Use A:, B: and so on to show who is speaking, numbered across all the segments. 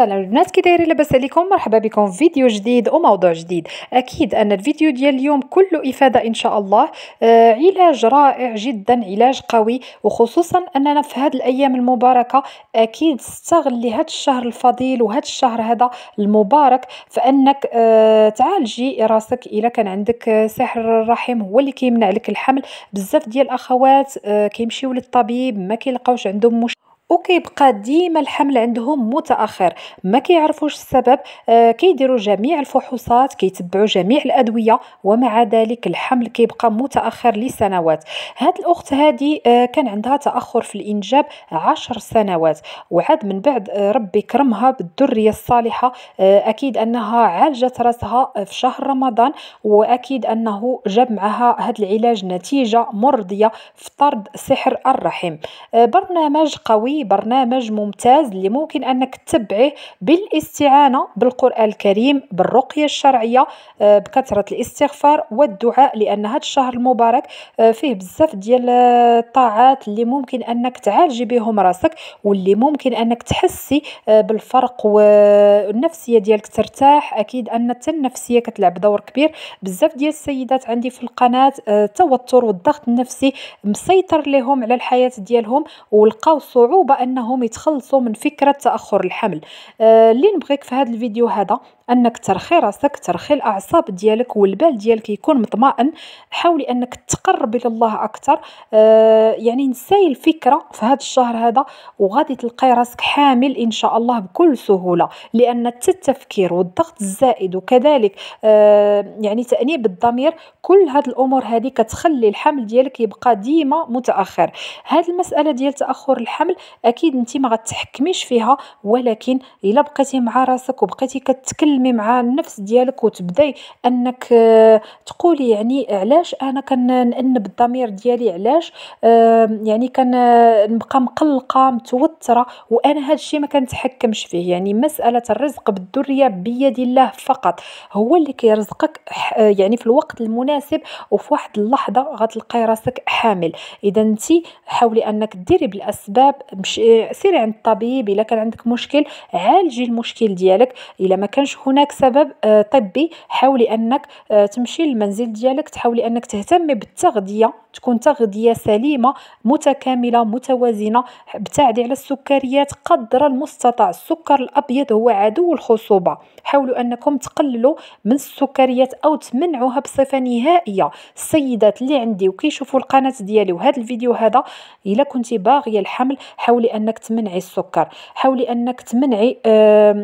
A: السلام البنات كي دايرين لاباس عليكم مرحبا بكم في فيديو جديد وموضوع جديد اكيد ان الفيديو ديال اليوم كله افاده ان شاء الله آه علاج رائع جدا علاج قوي وخصوصا اننا في هذه الايام المباركه اكيد استغلي هذا الشهر الفضيل وهذا الشهر هذا المبارك فانك آه تعالجي راسك الا كان عندك سحر الرحم هو اللي كيمنع لك الحمل بزاف ديال الاخوات آه كيمشيو للطبيب ما كيلقاوش عندهم مشكل وكيبقى ديما الحمل عندهم متاخر ما كيعرفوش السبب آه كيديروا جميع الفحوصات كيتبعوا جميع الادويه ومع ذلك الحمل كيبقى متاخر لسنوات هاد الاخت هادي آه كان عندها تاخر في الانجاب عشر سنوات وعاد من بعد آه ربي كرمها بالذريه الصالحه آه اكيد انها عالجت راسها في شهر رمضان واكيد انه جاب معها هاد العلاج نتيجه مرضيه في طرد سحر الرحم آه برنامج قوي برنامج ممتاز اللي ممكن انك تتبعه بالاستعانه بالقران الكريم بالرقيه الشرعيه آه، بكثره الاستغفار والدعاء لان هذا الشهر المبارك آه، فيه بزاف ديال الطاعات اللي ممكن انك تعالجي بهم راسك واللي ممكن انك تحسي آه، بالفرق والنفسيه ديالك ترتاح اكيد ان النفسيه كتلعب دور كبير بزاف ديال السيدات عندي في القناه التوتر والضغط النفسي مسيطر لهم على الحياه ديالهم ولقاو صعوبه صعوبه انهم يتخلصوا من فكره تاخر الحمل آه اللي نبغيك في هذا الفيديو هذا انك ترخي راسك ترخي الاعصاب ديالك والبال ديالك يكون مطمئن حاولي انك تقرب الى الله اكثر آه يعني نساي الفكره في هذا الشهر هذا وغادي تلقاي راسك حامل ان شاء الله بكل سهوله لان التفكير والضغط الزائد وكذلك آه يعني تانيب الضمير كل هاد الامور هذه كتخلي الحمل ديالك يبقى ديما متاخر هاد المساله ديال تاخر الحمل اكيد انت ما غتحكميش فيها ولكن الا بقيتي مع راسك وبقيتي كتكلمي مع النفس ديالك وتبداي انك آه، تقولي يعني علاش انا كنأنب الضمير ديالي علاش آه، يعني كنبقى آه، مقلقه متوتره وانا هذا الشيء ما كنتحكمش فيه يعني مساله الرزق بالذريه بيد الله فقط هو اللي كيرزقك يعني في الوقت المناسب وفي واحد اللحظه غتلقاي راسك حامل اذا انت حاولي انك ديري بالاسباب مش سيري عند الطبيب الا كان عندك مشكل عالجي المشكل ديالك الا ما كانش هناك سبب آه، طبي حاولي انك آه، تمشي للمنزل ديالك تحاولي انك تهتمي بالتغذيه تكون تغذيه سليمه متكامله متوازنه ابتعدي على السكريات قدر المستطاع السكر الابيض هو عدو الخصوبه حاولوا انكم تقللوا من السكريات او تمنعوها بصفه نهائيه السيدات اللي عندي وكيشوفوا القناه ديالي وهذا الفيديو هذا الا كنتي باغيه الحمل حاولي انك تمنعي السكر حاولي انك تمنعي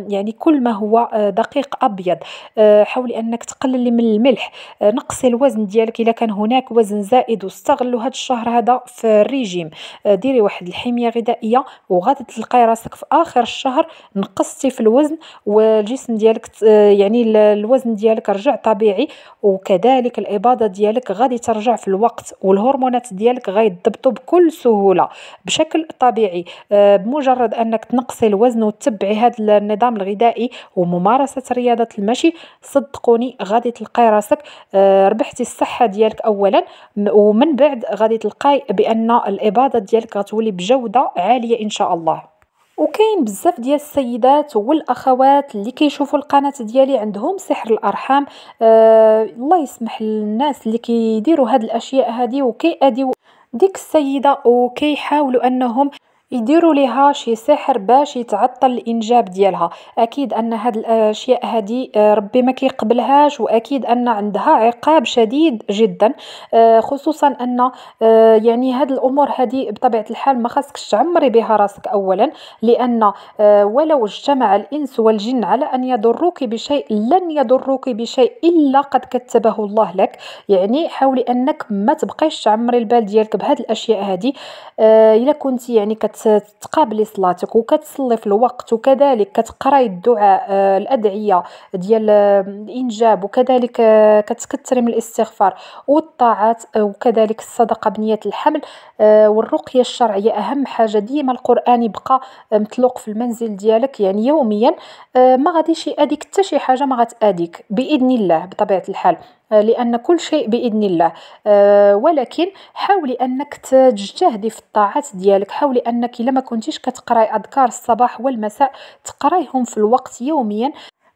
A: يعني كل ما هو آه، دقيق ابيض آه، حاولي انك تقللي من الملح آه، نقصي الوزن ديالك الا كان هناك وزن زائد واستغلوا هذا الشهر هذا في الريجيم ديري واحد الحميه غذائيه وغادي تلقاي راسك في اخر الشهر نقصتي في الوزن والجسم ديالك يعني الوزن ديالك رجع طبيعي وكذلك الاباضه ديالك غادي ترجع في الوقت والهرمونات ديالك غيضبطوا بكل سهوله بشكل طبيعي الطبيعي آه، بمجرد انك تنقصي الوزن وتتبعي هذا النظام الغذائي وممارسه رياضه المشي صدقوني غادي تلقاي راسك آه، ربحتي الصحه ديالك اولا ومن بعد غادي تلقاي بان الاباضه ديالك غتولي بجوده عاليه ان شاء الله وكاين بزاف ديال السيدات والاخوات اللي كيشوفوا القناه ديالي عندهم سحر الارحام آه الله يسمح للناس اللي كيديروا هاد الاشياء هذه وكيأديو ديك السيده وكيحاولوا انهم يديروا ليها شي سحر باش يتعطل الانجاب ديالها اكيد ان هاد الاشياء آه، هذه آه، ربي ما كيقبلهاش واكيد ان عندها عقاب شديد جدا آه، خصوصا ان يعني هاد الامور هذه بطبيعه الحال ما خاصكش تعمري بها راسك اولا لان ولو اجتمع الانس والجن على ان يضروك بشيء لن يضروك بشيء الا قد كتبه الله لك يعني حاولي انك ما تبقيش تعمري البال ديالك بهاد الاشياء هذه الا كنتي يعني كت كتقابلي صلاتك وكتصلي في الوقت وكذلك كتقراي الدعاء آه، الادعيه ديال آه، الانجاب وكذلك آه، كتكثري من الاستغفار والطاعات وكذلك الصدقه بنيه الحمل والرقيه الشرعيه اهم حاجه ديما القران يبقى مطلوق في المنزل ديالك يعني يوميا ما غاديش ياديك حتى شي حاجه ما غتاديك باذن الله بطبيعه الحال لأن كل شيء بإذن الله آه، ولكن حاولي أنك تجتهدي في الطاعات ديالك حاولي أنك إلا ما كنتيش كتقراي أذكار الصباح والمساء تقرايهم في الوقت يوميا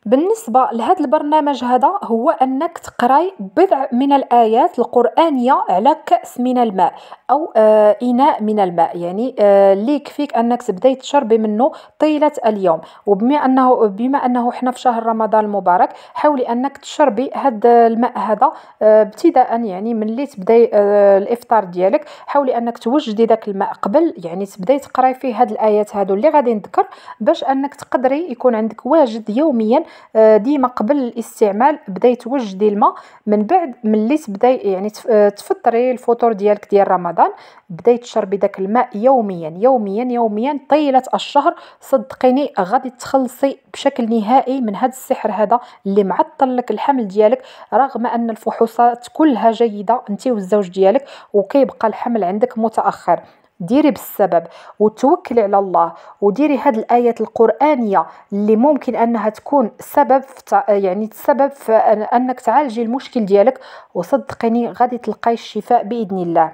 A: بالنسبة لهذا البرنامج هذا هو أنك تقراي بضع من الآيات القرآنية على كأس من الماء أو آه، إناء من الماء يعني آه اللي يكفيك أنك تبداي تشربي منه طيلة اليوم وبما أنه بما أنه حنا في شهر رمضان المبارك حاولي أنك تشربي هذا الماء هذا آه، ابتداء يعني من اللي تبداي آه، الإفطار ديالك حاولي أنك توجدي ذاك الماء قبل يعني تبداي تقراي فيه هاد الآيات هادو اللي غادي نذكر باش أنك تقدري يكون عندك واجد يوميا آه، ديما قبل الاستعمال بدا يتوجد الماء من بعد ملي تبدا يعني آه، تفطري الفطور ديالك ديال رمضان بدا تشربي داك الماء يوميا يوميا يوميا طيله الشهر صدقيني غادي تخلصي بشكل نهائي من هذا السحر هذا اللي معطل لك الحمل ديالك رغم ان الفحوصات كلها جيده انت والزوج ديالك وكيبقى الحمل عندك متاخر ديري بالسبب وتوكلي على الله وديري هاد الايات القرانيه اللي ممكن انها تكون سبب يعني سبب في انك تعالجي المشكل ديالك وصدقيني غادي تلقاي الشفاء باذن الله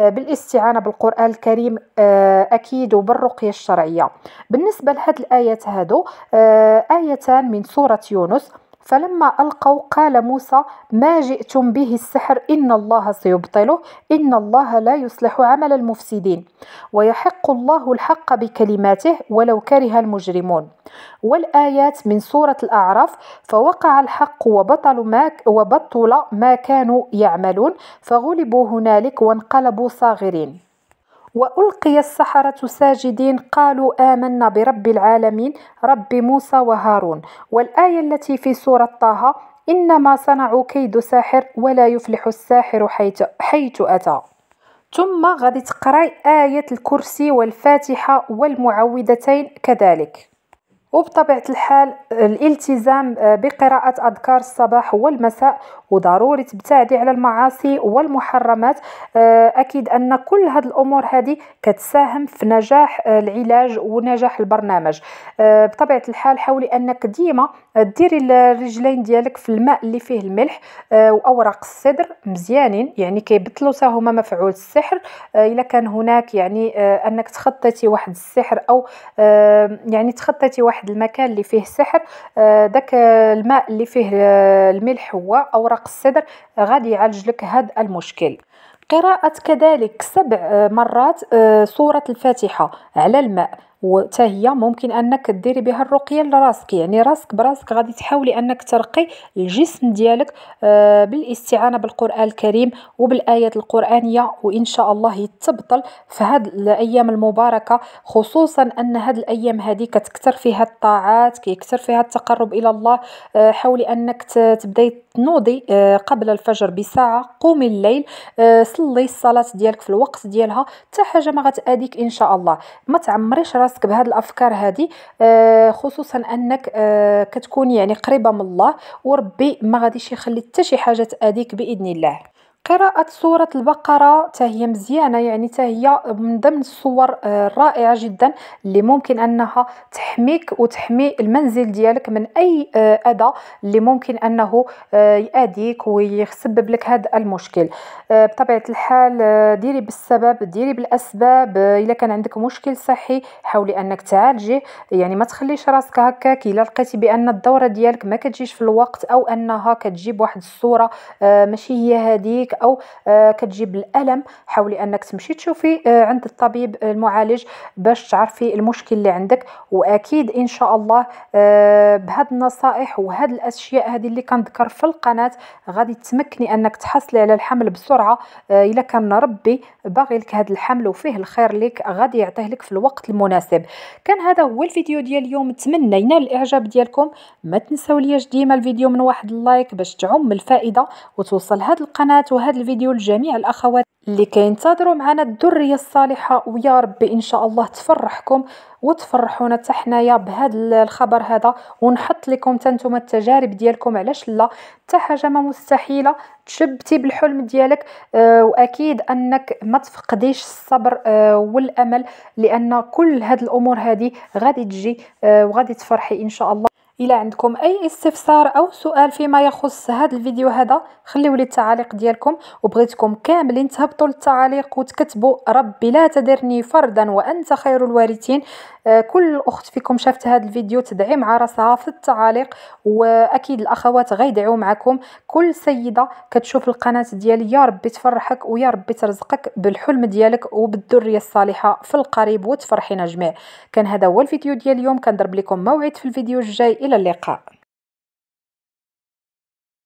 A: آه، بالاستعانه بالقران الكريم آه، اكيد وبالرقيه الشرعيه بالنسبه لهاد الايات هادو آه، ايتان من سوره يونس فلما ألقوا قال موسى ما جئتم به السحر إن الله سيبطله إن الله لا يصلح عمل المفسدين ويحق الله الحق بكلماته ولو كره المجرمون والآيات من سورة الأعراف فوقع الحق وبطل ما وبطل ما كانوا يعملون فغلبوا هنالك وانقلبوا صاغرين وألقي السحرة ساجدين قالوا آمنا برب العالمين رب موسى وهارون والآية التي في سورة طه إنما صنعوا كيد ساحر ولا يفلح الساحر حيث, حيث أتى ثم غادي تقراي آية الكرسي والفاتحة والمعوذتين كذلك وبطبيعة الحال الالتزام آه، بقراءة أذكار الصباح والمساء وضروري تبتعدي على المعاصي والمحرمات آه، أكيد أن كل هذه الأمور هذه كتساهم في نجاح آه، العلاج ونجاح البرنامج بطبيعة الحال حاولي أنك ديما ديري الرجلين ديالك في الماء اللي فيه الملح وأوراق الصدر مزيانين يعني كيبطلوا هما مفعول السحر إلا كان هناك يعني أنك تخطتي واحد السحر أو يعني تخطتي واحد واحد المكان اللي فيه سحر آه، داك الماء اللي فيه آه، الملح هو اوراق السدر آه، غادي يعالج لك هذا المشكل قراءة كذلك سبع مرات سورة الفاتحة على الماء وتا هي ممكن انك ديري بها الرقيه لراسك يعني راسك براسك غادي تحاولي انك ترقي الجسم ديالك آه، بالاستعانه بالقران الكريم وبالايات القرانيه وان شاء الله يتبطل في هاد الايام المباركه خصوصا ان هاد الايام هذه كتكثر فيها الطاعات كيكثر فيها التقرب الى الله آه، حاولي انك تبداي تنوضي آه، قبل الفجر بساعه قومي الليل آه، صلي الصلاه ديالك في الوقت ديالها حتى حاجه ما غتاديك ان شاء الله ما تعمريش راسك بهاد الافكار هذه آه، خصوصا انك كتكون يعني قريبه من الله وربي ما غاديش يخلي حتى شي حاجه تاديك باذن الله قراءة سورة البقرة تهي مزيانة يعني تهي من ضمن الصور آه، الرائعة جدا اللي ممكن أنها تحميك وتحمي المنزل ديالك من أي آه، أذى اللي ممكن أنه آه، يأذيك ويسبب لك هذا المشكل بطبيعة الحال ديري بالسبب ديري بالأسباب إلا كان عندك مشكل صحي حاولي أنك تعالجيه يعني ما تخليش راسك هكاك إلا لقيتي بأن الدورة ديالك ما كتجيش في الوقت أو أنها كتجيب واحد الصورة ماشي هي هذيك او آه، كتجيب الالم حاولي انك تمشي تشوفي آه، عند الطبيب المعالج باش تعرفي المشكل اللي عندك واكيد ان شاء الله آه، بهاد النصائح وهاد الاشياء هذه اللي كنذكر في القناه غادي تمكني انك تحصلي على الحمل بسرعه الا كان ربي باغي لك هذا الحمل وفيه الخير لك غادي يعطيه لك في الوقت المناسب كان هذا هو الفيديو ديال اليوم نتمنى ينال الاعجاب ديالكم ما تنساو ليش ديما الفيديو من واحد اللايك باش تعم الفائده وتوصل هاد القناه هذا الفيديو لجميع الاخوات اللي كينتظروا معنا الذريه الصالحه ويا ربي ان شاء الله تفرحكم وتفرحونا حتى حنايا بهذا الخبر هذا ونحط لكم حتى التجارب ديالكم علاش لا حتى حاجه ما مستحيله تشبتي بالحلم ديالك آه، واكيد انك ما تفقديش الصبر آه، والامل لان كل هاد الامور هذه غادي تجي آه، وغادي تفرحي ان شاء الله الى عندكم اي استفسار او سؤال فيما يخص هذا الفيديو هذا خليوا لي التعاليق ديالكم وبغيتكم كاملين تهبطوا للتعاليق وتكتبوا ربي لا تدرني فردا وانت خير الوارثين آه، كل اخت فيكم شافت هذا الفيديو تدعي مع راسها في التعاليق واكيد الاخوات غيدعيو معكم كل سيده كتشوف القناه ديالي يا ربي تفرحك ويا ربي ترزقك بالحلم ديالك وبالذريه الصالحه في القريب وتفرحينا جميع كان هذا هو الفيديو ديال اليوم كنضرب لكم موعد في الفيديو الجاي إلى اللقاء